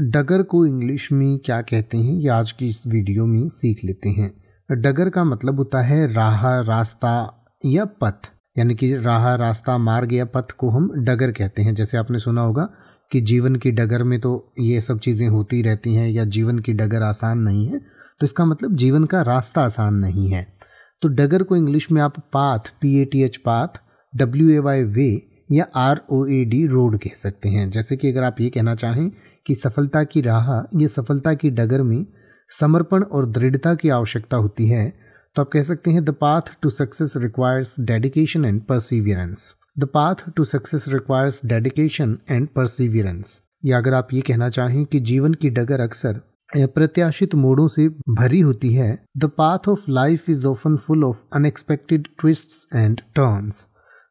डगर को इंग्लिश में क्या कहते हैं ये आज की इस वीडियो में सीख लेते हैं डगर का मतलब होता है राह रास्ता या पथ यानी कि राह रास्ता मार्ग या पथ को हम डगर कहते हैं जैसे आपने सुना होगा कि जीवन की डगर में तो ये सब चीज़ें होती रहती हैं या जीवन की डगर आसान नहीं है तो इसका मतलब जीवन का रास्ता आसान नहीं है तो डगर को इंग्लिश में आप path P A T H path W A Y way या R O A D road कह सकते हैं जैसे कि अगर आप ये कहना चाहें कि सफलता की राह या सफलता की डगर में समर्पण और दृढ़ता की आवश्यकता होती है तो आप कह सकते हैं the path to success requires dedication and perseverance the path to success requires dedication and perseverance या अगर आप ये कहना चाहें कि जीवन की डगर अक्सर अप्रत्याशित मोड़ों से भरी होती है the path of life is often full of unexpected twist and turns